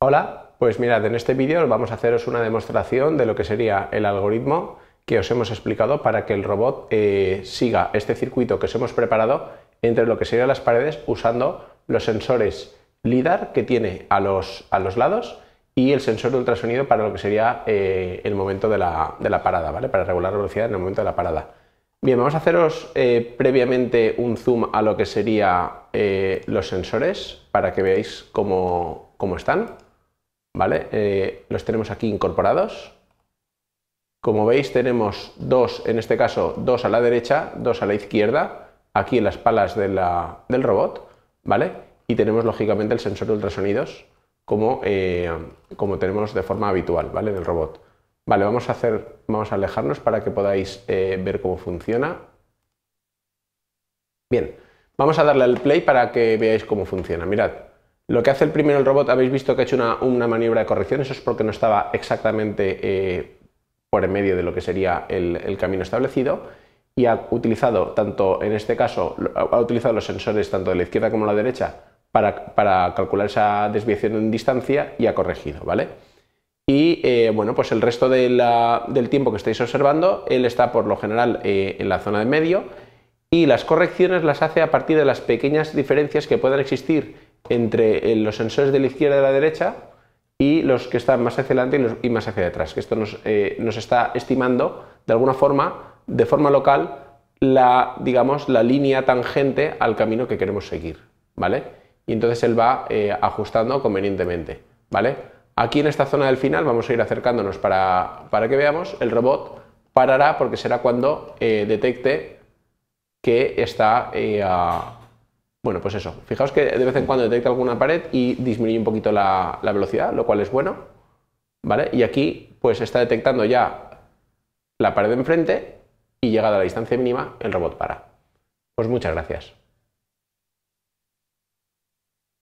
Hola, pues mirad, en este vídeo vamos a haceros una demostración de lo que sería el algoritmo que os hemos explicado para que el robot eh, siga este circuito que os hemos preparado entre lo que serían las paredes usando los sensores LIDAR que tiene a los, a los lados y el sensor de ultrasonido para lo que sería eh, el momento de la, parada, ¿vale? Para regular la velocidad en el momento de la parada. Bien, vamos a haceros eh, previamente un zoom a lo que serían los sensores para que veáis cómo, cómo están. ¿vale? Eh, los tenemos aquí incorporados. Como veis tenemos dos, en este caso, dos a la derecha, dos a la izquierda, aquí en las palas del robot, ¿vale? Y tenemos lógicamente el sensor de ultrasonidos eh, como, tenemos de forma habitual, ¿vale? En el robot. Vale, vamos a hacer, vamos a alejarnos para que podáis eh, ver cómo funciona. Bien, vamos a darle al play para que veáis cómo funciona. Mirad. Lo que hace el primero el robot, habéis visto que ha hecho una, maniobra de corrección, eso es porque no estaba exactamente eh, por en medio de lo que sería el, camino establecido y ha utilizado tanto, en este caso, ha utilizado los sensores tanto de la izquierda como de la derecha para, calcular esa desviación en distancia y ha corregido, ¿vale? Y eh, bueno, pues el resto del tiempo que estáis observando, él está por lo general eh, en la zona de medio y las correcciones las hace a partir de las pequeñas diferencias que puedan existir entre eh, los sensores de la izquierda y la derecha y los que están más hacia adelante y, y más hacia detrás. Esto eh, nos, está estimando de alguna forma, de forma local, la, digamos, la línea tangente al camino que queremos seguir, ¿vale? Y entonces él va eh, ajustando convenientemente, ¿vale? Aquí en esta zona del final vamos a ir acercándonos para, que veamos, el robot parará porque será cuando detecte que está bueno, pues eso. Fijaos que de vez en cuando detecta alguna pared y disminuye un poquito la, velocidad, lo cual es bueno. ¿Vale? Y aquí, pues está detectando ya la pared de enfrente y llegada a la distancia mínima, el robot para. Pues muchas gracias.